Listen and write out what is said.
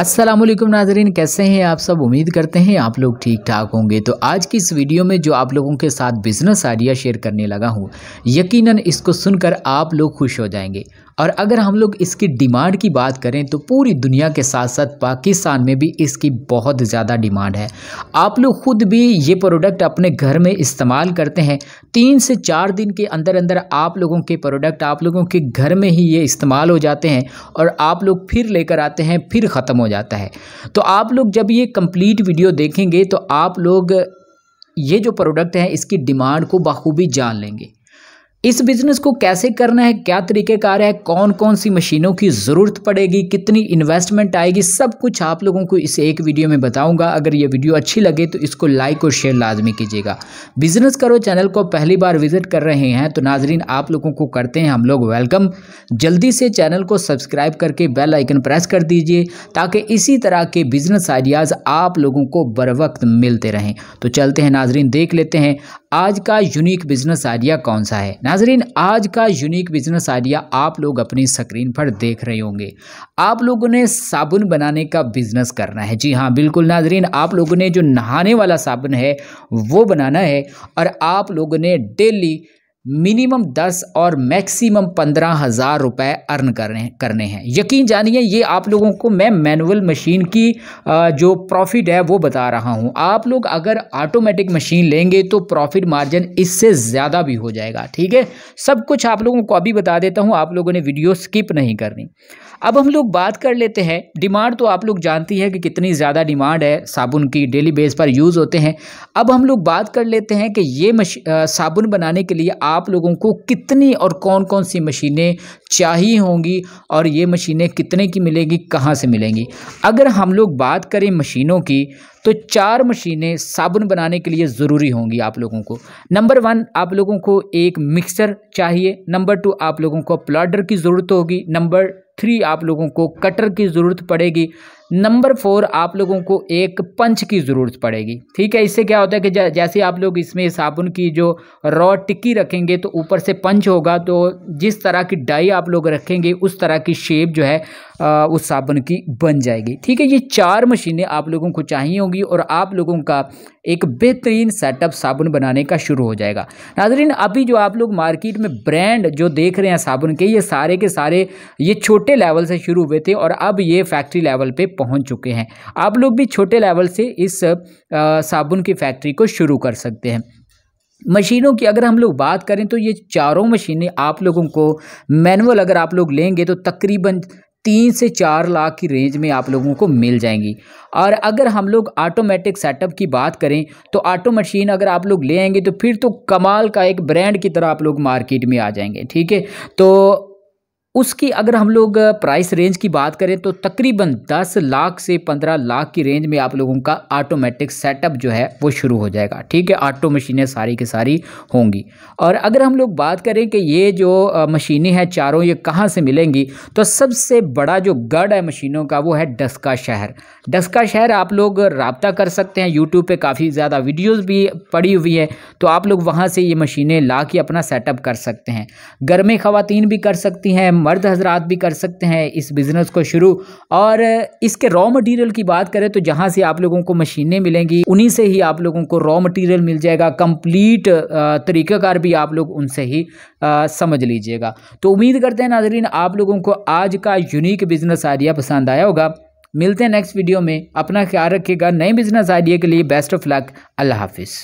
असलम नाजरीन कैसे हैं आप सब उम्मीद करते हैं आप लोग ठीक ठाक होंगे तो आज की इस वीडियो में जो आप लोगों के साथ बिज़नेस आइडिया शेयर करने लगा हूँ यकीनन इसको सुनकर आप लोग खुश हो जाएंगे और अगर हम लोग इसकी डिमांड की बात करें तो पूरी दुनिया के साथ साथ पाकिस्तान में भी इसकी बहुत ज़्यादा डिमांड है आप लोग ख़ुद भी ये प्रोडक्ट अपने घर में इस्तेमाल करते हैं तीन से चार दिन के अंदर अंदर आप लोगों के प्रोडक्ट आप लोगों के घर में ही ये इस्तेमाल हो जाते हैं और आप लोग फिर लेकर आते हैं फिर ख़त्म हो जाता है तो आप लोग जब ये कंप्लीट वीडियो देखेंगे तो आप लोग ये जो प्रोडक्ट है इसकी डिमांड को बखूबी जान लेंगे इस बिज़नेस को कैसे करना है क्या तरीक़ेकार है कौन कौन सी मशीनों की ज़रूरत पड़ेगी कितनी इन्वेस्टमेंट आएगी सब कुछ आप लोगों को इस एक वीडियो में बताऊंगा अगर ये वीडियो अच्छी लगे तो इसको लाइक और शेयर लाजमी कीजिएगा बिज़नेस करो चैनल को पहली बार विज़िट कर रहे हैं तो नाजरीन आप लोगों को करते हैं हम लोग वेलकम जल्दी से चैनल को सब्सक्राइब करके बेल आइकन प्रेस कर दीजिए ताकि इसी तरह के बिज़नेस आइडियाज़ आप लोगों को बर वक्त मिलते रहें तो चलते हैं नाजरीन देख लेते हैं आज का यूनिक बिजनेस आइडिया कौन सा है नाजरीन आज का यूनिक बिजनेस आइडिया आप लोग अपनी स्क्रीन पर देख रहे होंगे आप लोगों ने साबुन बनाने का बिजनेस करना है जी हाँ बिल्कुल नाजरीन आप लोगों ने जो नहाने वाला साबुन है वो बनाना है और आप लोगों ने डेली मिनिमम दस और मैक्सिमम पंद्रह हज़ार रुपये अर्न करने करने हैं यकीन जानिए ये आप लोगों को मैं मैनुअल मशीन की जो प्रॉफिट है वो बता रहा हूँ आप लोग अगर ऑटोमेटिक मशीन लेंगे तो प्रॉफिट मार्जिन इससे ज़्यादा भी हो जाएगा ठीक है सब कुछ आप लोगों को अभी बता देता हूँ आप लोगों ने वीडियो स्किप नहीं करनी अब हम लोग बात कर लेते हैं डिमांड तो आप लोग जानती है कि कितनी ज़्यादा डिमांड है साबुन की डेली बेस पर यूज़ होते हैं अब हम लोग बात कर लेते हैं कि ये साबुन बनाने के लिए आप लोगों को कितनी और कौन कौन सी मशीनें चाहिए होंगी और ये मशीनें कितने की मिलेंगी कहाँ से मिलेंगी अगर हम लोग बात करें मशीनों की तो चार मशीनें साबुन बनाने के लिए ज़रूरी होंगी आप लोगों को नंबर वन आप लोगों को एक मिक्सर चाहिए नंबर टू आप लोगों को प्लाडर की ज़रूरत होगी नंबर थ्री आप लोगों को कटर की ज़रूरत पड़ेगी नंबर फोर आप लोगों को एक पंच की ज़रूरत पड़ेगी ठीक है इससे क्या होता है कि जैसे आप लोग इसमें साबुन की जो रॉ टिक्की रखेंगे तो ऊपर से पंच होगा तो जिस तरह की डाई आप लोग रखेंगे उस तरह की शेप जो है आ, उस साबुन की बन जाएगी ठीक है ये चार मशीनें आप लोगों को चाहिए होंगी होगी और आप लोगों का एक बेहतरीन सेटअप साबुन बनाने का शुरू हो जाएगा नाजरीन अभी जो आप लोग मार्केट में ब्रांड जो देख रहे हैं साबुन के ये सारे के सारे ये छोटे लेवल से शुरू हुए थे और अब ये फैक्ट्री लेवल पे पहुंच चुके हैं आप लोग भी छोटे लेवल से इस साबुन की फैक्ट्री को शुरू कर सकते हैं मशीनों की अगर हम लोग बात करें तो ये चारों मशीनें आप लोगों को मैनुअल अगर आप लोग लेंगे तो तकरीबन तीन से चार लाख की रेंज में आप लोगों को मिल जाएंगी और अगर हम लोग ऑटोमेटिक सेटअप की बात करें तो ऑटो मशीन अगर आप लोग ले आएंगे तो फिर तो कमाल का एक ब्रांड की तरह आप लोग मार्केट में आ जाएंगे ठीक है तो उसकी अगर हम लोग प्राइस रेंज की बात करें तो तकरीबन 10 लाख से 15 लाख की रेंज में आप लोगों का ऑटोमेटिक सेटअप जो है वो शुरू हो जाएगा ठीक है ऑटो मशीनें सारी की सारी होंगी और अगर हम लोग बात करें कि ये जो मशीनें हैं चारों ये कहाँ से मिलेंगी तो सबसे बड़ा जो गढ़ है मशीनों का वो है डस्का शहर डस्का शहर आप लोग रबता कर सकते हैं यूट्यूब पर काफ़ी ज़्यादा वीडियोज़ भी पड़ी हुई है तो आप लोग वहाँ से ये मशीनें ला के अपना सेटअप कर सकते हैं गर्मी में ख़वान भी कर सकती हैं मर्द हजरात भी कर सकते हैं इस बिज़नेस को शुरू और इसके रॉ मटेरियल की बात करें तो जहाँ से आप लोगों को मशीनें मिलेंगी उन्हीं से ही आप लोगों को रॉ मटेरियल मिल जाएगा कंप्लीट तरीक़ाकार भी आप लोग उनसे ही समझ लीजिएगा तो उम्मीद करते हैं नाजरीन आप लोगों को आज का यूनिक बिज़नेस आइडिया पसंद आया होगा मिलते हैं नेक्स्ट वीडियो में अपना ख्याल रखिएगा नए बिज़नेस आइडिया के लिए बेस्ट ऑफ लक अल्लाह हाफिज़